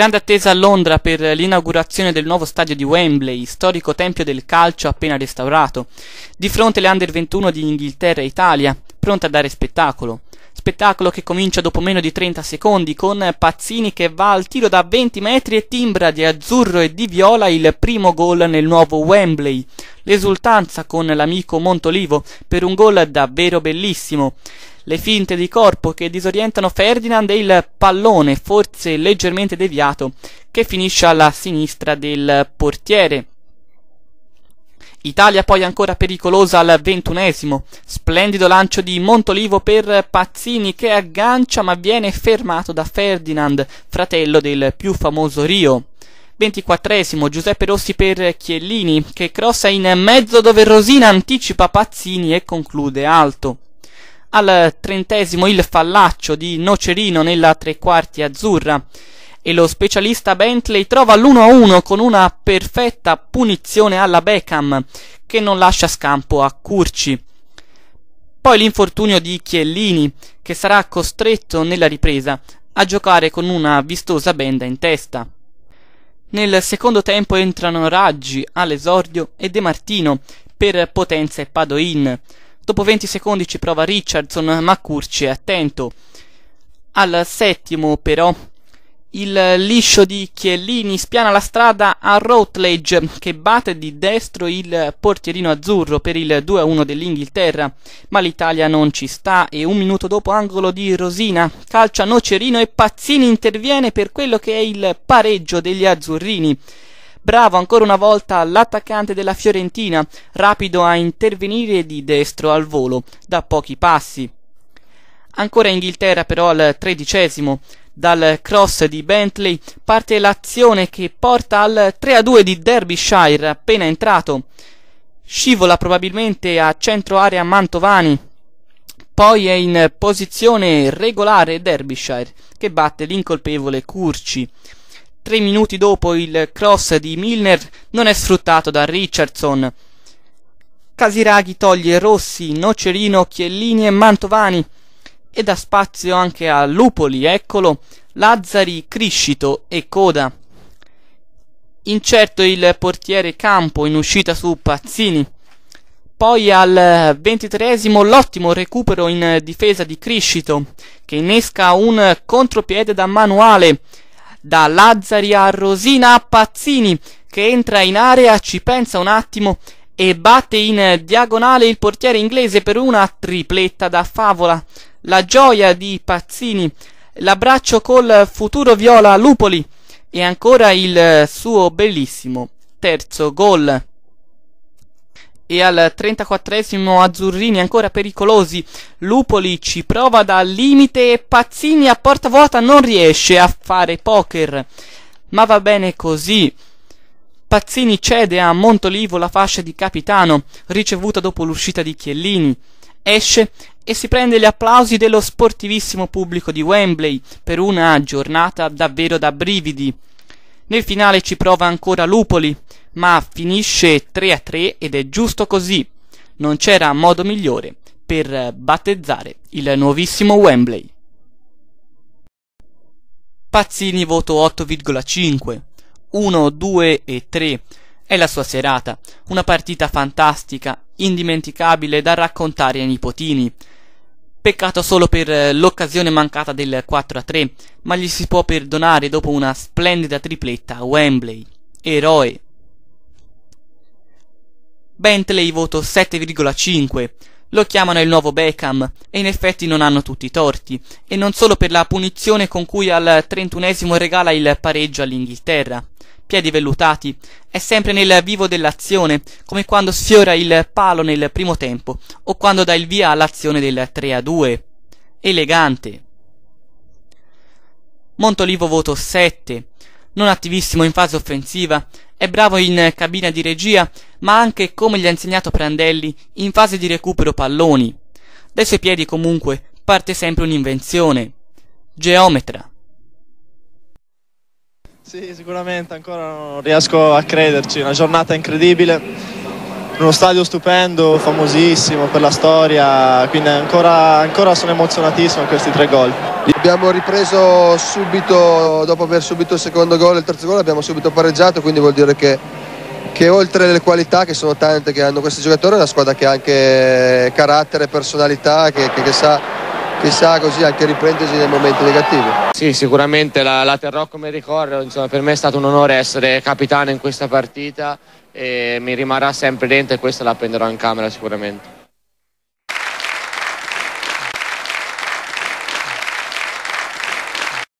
Grande attesa a Londra per l'inaugurazione del nuovo stadio di Wembley, storico tempio del calcio appena restaurato. Di fronte le Under 21 di Inghilterra e Italia, pronte a dare spettacolo. Spettacolo che comincia dopo meno di 30 secondi con Pazzini che va al tiro da 20 metri e timbra di azzurro e di viola il primo gol nel nuovo Wembley. L'esultanza con l'amico Montolivo per un gol davvero bellissimo le finte di corpo che disorientano Ferdinand e il pallone, forse leggermente deviato, che finisce alla sinistra del portiere. Italia poi ancora pericolosa al ventunesimo. Splendido lancio di Montolivo per Pazzini che aggancia ma viene fermato da Ferdinand, fratello del più famoso Rio. 24 Giuseppe Rossi per Chiellini che crossa in mezzo dove Rosina anticipa Pazzini e conclude alto. Al trentesimo il fallaccio di Nocerino nella tre quarti azzurra e lo specialista Bentley trova l'1-1 con una perfetta punizione alla Beckham che non lascia scampo a Curci. Poi l'infortunio di Chiellini che sarà costretto nella ripresa a giocare con una vistosa benda in testa. Nel secondo tempo entrano Raggi all'esordio e De Martino per Potenza e Padoin. Dopo 20 secondi ci prova Richardson, ma Curci è attento. Al settimo però il liscio di Chiellini spiana la strada a Routledge che batte di destro il portierino azzurro per il 2-1 dell'Inghilterra, ma l'Italia non ci sta e un minuto dopo angolo di Rosina calcia Nocerino e Pazzini interviene per quello che è il pareggio degli azzurrini. Bravo ancora una volta l'attaccante della Fiorentina, rapido a intervenire di destro al volo, da pochi passi. Ancora Inghilterra però al tredicesimo, dal cross di Bentley parte l'azione che porta al 3-2 di Derbyshire appena entrato. Scivola probabilmente a centro area Mantovani, poi è in posizione regolare Derbyshire che batte l'incolpevole Curci. Tre minuti dopo il cross di Milner non è sfruttato da Richardson. Casiraghi toglie Rossi, Nocerino, Chiellini e Mantovani e dà spazio anche a Lupoli, eccolo, Lazzari, Criscito e Coda. Incerto il portiere Campo in uscita su Pazzini. Poi al ventitreesimo l'ottimo recupero in difesa di Criscito che innesca un contropiede da manuale da Lazzari a Rosina a Pazzini che entra in area, ci pensa un attimo e batte in diagonale il portiere inglese per una tripletta da favola. La gioia di Pazzini, l'abbraccio col futuro Viola Lupoli e ancora il suo bellissimo terzo gol e al 34esimo Azzurrini ancora pericolosi, Lupoli ci prova dal limite e Pazzini a porta vuota non riesce a fare poker, ma va bene così. Pazzini cede a Montolivo la fascia di capitano, ricevuta dopo l'uscita di Chiellini, esce e si prende gli applausi dello sportivissimo pubblico di Wembley per una giornata davvero da brividi. Nel finale ci prova ancora Lupoli, ma finisce 3 3 ed è giusto così. Non c'era modo migliore per battezzare il nuovissimo Wembley. Pazzini voto 8,5. 1, 2 e 3. È la sua serata, una partita fantastica, indimenticabile da raccontare ai nipotini, Peccato solo per eh, l'occasione mancata del 4-3, ma gli si può perdonare dopo una splendida tripletta a Wembley. Eroe. Bentley voto 7,5. Lo chiamano il nuovo Beckham e in effetti non hanno tutti i torti, e non solo per la punizione con cui al trentunesimo regala il pareggio all'Inghilterra piedi vellutati, è sempre nel vivo dell'azione, come quando sfiora il palo nel primo tempo o quando dà il via all'azione del 3 a 2. Elegante. Montolivo voto 7. Non attivissimo in fase offensiva, è bravo in cabina di regia, ma anche come gli ha insegnato Prandelli in fase di recupero palloni. Dai suoi piedi comunque parte sempre un'invenzione. Geometra. Sì, sicuramente ancora non riesco a crederci, una giornata incredibile, uno stadio stupendo, famosissimo per la storia, quindi ancora, ancora sono emozionatissimo a questi tre gol. Abbiamo ripreso subito, dopo aver subito il secondo gol e il terzo gol, abbiamo subito pareggiato, quindi vuol dire che, che oltre le qualità che sono tante che hanno questi giocatori, è una squadra che ha anche carattere, personalità, che, che, che sa, che sa così anche riprendersi nei momenti negativi. Sì, sicuramente la, la terrò come ricordo, insomma, per me è stato un onore essere capitano in questa partita e mi rimarrà sempre dentro e questa la prenderò in camera sicuramente.